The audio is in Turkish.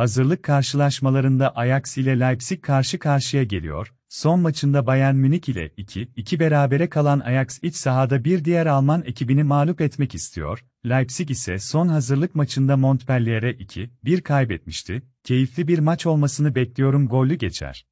Hazırlık karşılaşmalarında Ajax ile Leipzig karşı karşıya geliyor. Son maçında Bayern Münih ile 2-2 berabere kalan Ajax iç sahada bir diğer Alman ekibini mağlup etmek istiyor. Leipzig ise son hazırlık maçında Montpellier'e 2-1 kaybetmişti. Keyifli bir maç olmasını bekliyorum gollü geçer.